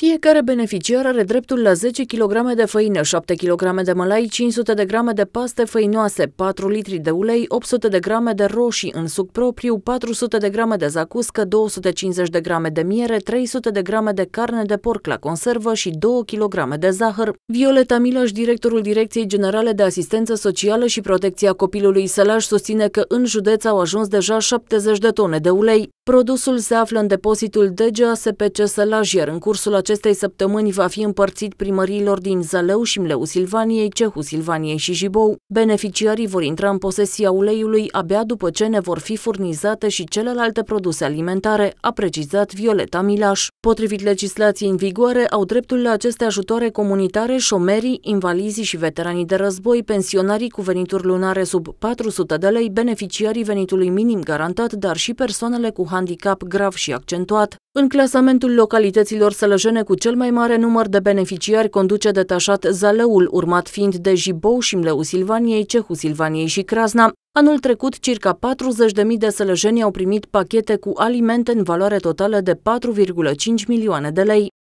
Fiecare beneficiar are dreptul la 10 kg de făină, 7 kg de mălai, 500 de grame de paste făinoase, 4 litri de ulei, 800 de grame de roșii în suc propriu, 400 de grame de zacuscă, 250 de grame de miere, 300 de grame de carne de porc la conservă și 2 kg de zahăr. Violeta Milaș, directorul Direcției Generale de Asistență Socială și Protecția Copilului Sălaș, susține că în județ au ajuns deja 70 de tone de ulei. Produsul se află în depozitul DGASPC Sălaj, iar în cursul acestei săptămâni va fi împărțit primăriilor din Zaleu, și Mleu Silvaniei, Cehu Silvaniei și Jibou. Beneficiarii vor intra în posesia uleiului abia după ce ne vor fi furnizate și celelalte produse alimentare, a precizat Violeta Milaș. Potrivit legislației în vigoare, au dreptul la aceste ajutoare comunitare șomerii, invalizii și veteranii de război, pensionarii cu venituri lunare sub 400 de lei, beneficiarii venitului minim garantat, dar și persoanele cu handicap grav și accentuat. În clasamentul localităților sălăjene cu cel mai mare număr de beneficiari conduce detașat Zalăul, urmat fiind de Jibou și Mleu Silvaniei, Cehu Silvaniei și Crasna. Anul trecut, circa 40.000 de sălăjeni au primit pachete cu alimente în valoare totală de 4,5 milioane de lei.